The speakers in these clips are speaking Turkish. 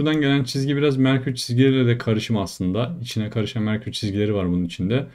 Şuradan gelen çizgi biraz Merkür çizgileriyle de karışım aslında. İçine karışan Merkür çizgileri var bunun içinde.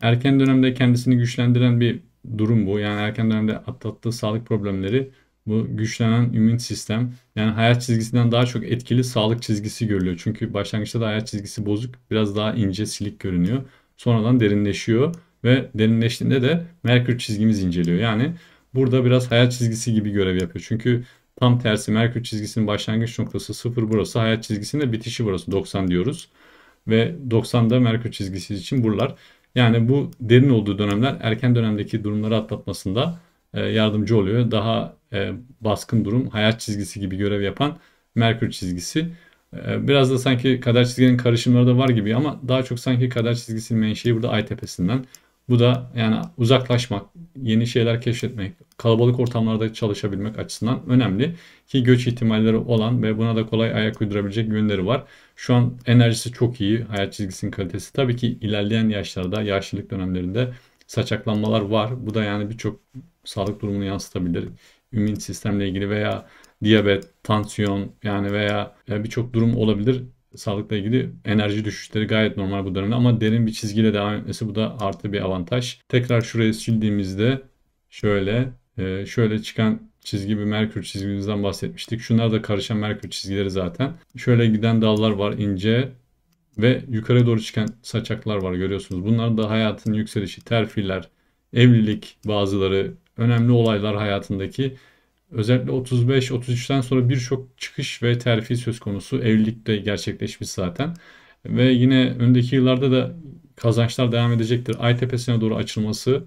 Erken dönemde kendisini güçlendiren bir durum bu. Yani erken dönemde atlattığı sağlık problemleri bu güçlenen immün sistem yani hayat çizgisinden daha çok etkili sağlık çizgisi görülüyor. Çünkü başlangıçta da hayat çizgisi bozuk biraz daha ince silik görünüyor. Sonradan derinleşiyor ve derinleştiğinde de Merkür çizgimiz inceliyor. Yani burada biraz hayat çizgisi gibi görev yapıyor. Çünkü Tam tersi Merkür çizgisinin başlangıç noktası 0 burası. Hayat çizgisinde bitişi burası 90 diyoruz. Ve 90'da Merkür çizgisi için buralar. Yani bu derin olduğu dönemler erken dönemdeki durumları atlatmasında e, yardımcı oluyor. Daha e, baskın durum hayat çizgisi gibi görev yapan Merkür çizgisi. E, biraz da sanki kader çizginin karışımları da var gibi ama daha çok sanki kader çizgisinin menşei burada ay tepesinden. Bu da yani uzaklaşmak, yeni şeyler keşfetmek, kalabalık ortamlarda çalışabilmek açısından önemli. Ki göç ihtimalleri olan ve buna da kolay ayak uydurabilecek yönleri var. Şu an enerjisi çok iyi, hayat çizgisinin kalitesi. Tabii ki ilerleyen yaşlarda, yaşlılık dönemlerinde saçaklanmalar var. Bu da yani birçok sağlık durumunu yansıtabilir. Ümit sistemle ilgili veya diyabet, tansiyon yani veya birçok durum olabilir. Sağlıkla ilgili enerji düşüşleri gayet normal bu dönemde ama derin bir çizgiyle devam etmesi bu da artı bir avantaj. Tekrar şurayı sildiğimizde şöyle ee, şöyle çıkan çizgi bir Merkür çizgimizden bahsetmiştik. Şunlar da karışan Merkür çizgileri zaten. Şöyle giden dallar var ince ve yukarı doğru çıkan saçaklar var görüyorsunuz. Bunlar da hayatın yükselişi, terfiler, evlilik bazıları, önemli olaylar hayatındaki. Özellikle 35-33'ten sonra birçok çıkış ve terfi söz konusu. Evlilik de gerçekleşmiş zaten. Ve yine öndeki yıllarda da kazançlar devam edecektir. Ay tepesine doğru açılması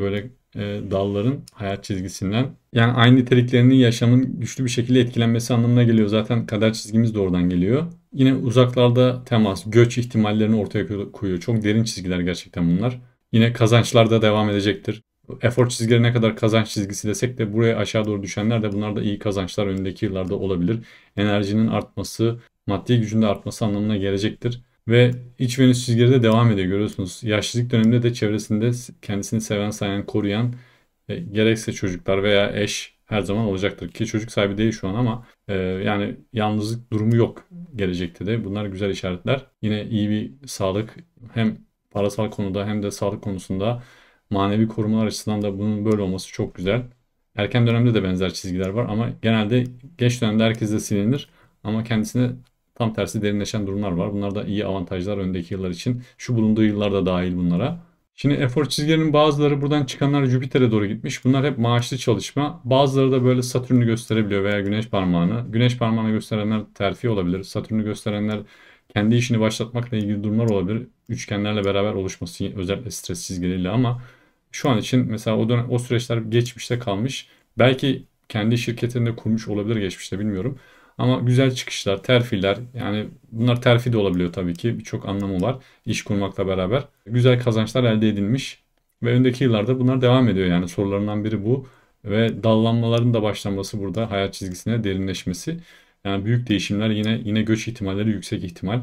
böyle e, dalların hayat çizgisinden. Yani aynı niteliklerinin yaşamın güçlü bir şekilde etkilenmesi anlamına geliyor. Zaten kader çizgimiz de oradan geliyor. Yine uzaklarda temas, göç ihtimallerini ortaya koyuyor. Çok derin çizgiler gerçekten bunlar. Yine kazançlarda devam edecektir. Efor çizgileri ne kadar kazanç çizgisi desek de buraya aşağı doğru düşenler de bunlar da iyi kazançlar önündeki yıllarda olabilir. Enerjinin artması, maddi gücün de artması anlamına gelecektir. Ve iç venüs çizgileri de devam ediyor görüyorsunuz. Yaşlılık döneminde de çevresinde kendisini seven sayan koruyan e, gerekse çocuklar veya eş her zaman olacaktır. Ki çocuk sahibi değil şu an ama e, yani yalnızlık durumu yok gelecekte de. Bunlar güzel işaretler. Yine iyi bir sağlık hem parasal konuda hem de sağlık konusunda manevi korumalar açısından da bunun böyle olması çok güzel. Erken dönemde de benzer çizgiler var ama genelde geç dönemde herkes de silinir ama kendisine Tam tersi derinleşen durumlar var. Bunlar da iyi avantajlar öndeki yıllar için. Şu bulunduğu yıllar da dahil bunlara. Şimdi efor çizgilerinin bazıları buradan çıkanlar Jüpiter'e doğru gitmiş. Bunlar hep maaşlı çalışma. Bazıları da böyle Satürn'ü gösterebiliyor veya Güneş parmağını. Güneş parmağını gösterenler terfi olabilir. Satürn'ü gösterenler kendi işini başlatmakla ilgili durumlar olabilir. Üçgenlerle beraber oluşması özellikle stres çizgileriyle ama şu an için mesela o dönem o süreçler geçmişte kalmış. Belki kendi şirketinde kurmuş olabilir geçmişte bilmiyorum. Ama güzel çıkışlar, terfiler yani bunlar terfi de olabiliyor tabii ki birçok anlamı var iş kurmakla beraber. Güzel kazançlar elde edilmiş ve öndeki yıllarda bunlar devam ediyor yani sorularından biri bu ve dallanmaların da başlaması burada hayat çizgisine derinleşmesi. Yani büyük değişimler yine yine göç ihtimalleri yüksek ihtimal.